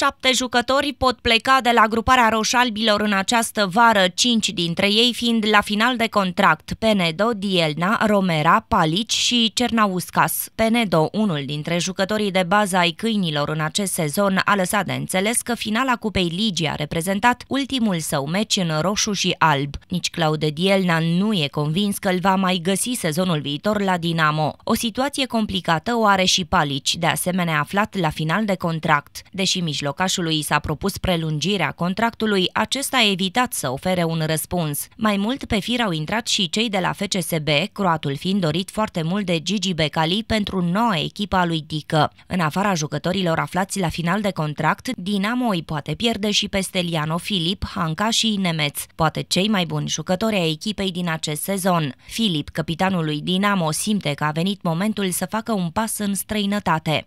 Șapte jucători pot pleca de la gruparea roșalbilor în această vară, cinci dintre ei fiind la final de contract, Penedo, Dielna, Romera, Palici și Cernauscas. Penedo, unul dintre jucătorii de bază ai câinilor în acest sezon, a lăsat de înțeles că finala Cupei Ligii a reprezentat ultimul său meci în roșu și alb. Nici Claude Dielna nu e convins că îl va mai găsi sezonul viitor la Dinamo. O situație complicată o are și Palici, de asemenea aflat la final de contract. Deși mijlocașului i s-a propus prelungirea contractului, acesta a evitat să ofere un răspuns. Mai mult pe fir au intrat și cei de la FCSB, croatul fiind dorit foarte mult de Gigi Becali pentru noua echipă a lui Dică. În afara jucătorilor aflați la final de contract, Dinamo îi poate pierde și pe Steliano Filip, Hanca și Nemeț, poate cei mai buni jucători ai echipei din acest sezon. Filip, capitanul lui Dinamo, simte că a venit momentul să facă un pas în străinătate.